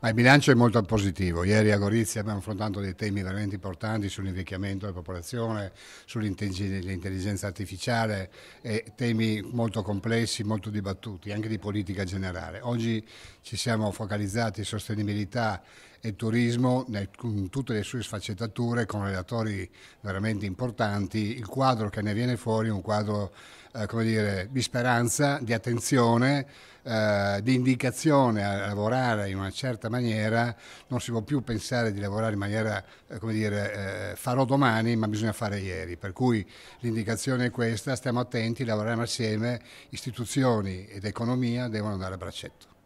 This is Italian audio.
Ma il bilancio è molto positivo. Ieri a Gorizia abbiamo affrontato dei temi veramente importanti sull'invecchiamento della popolazione, sull'intelligenza artificiale, temi molto complessi, molto dibattuti, anche di politica generale. Oggi ci siamo focalizzati su sostenibilità e turismo in tutte le sue sfaccettature con relatori veramente importanti. Il quadro che ne viene fuori è un quadro eh, come dire, di speranza, di attenzione eh, di indicazione a lavorare in una certa maniera, non si può più pensare di lavorare in maniera, eh, come dire, eh, farò domani, ma bisogna fare ieri. Per cui l'indicazione è questa, stiamo attenti, lavoriamo assieme, istituzioni ed economia devono andare a braccetto.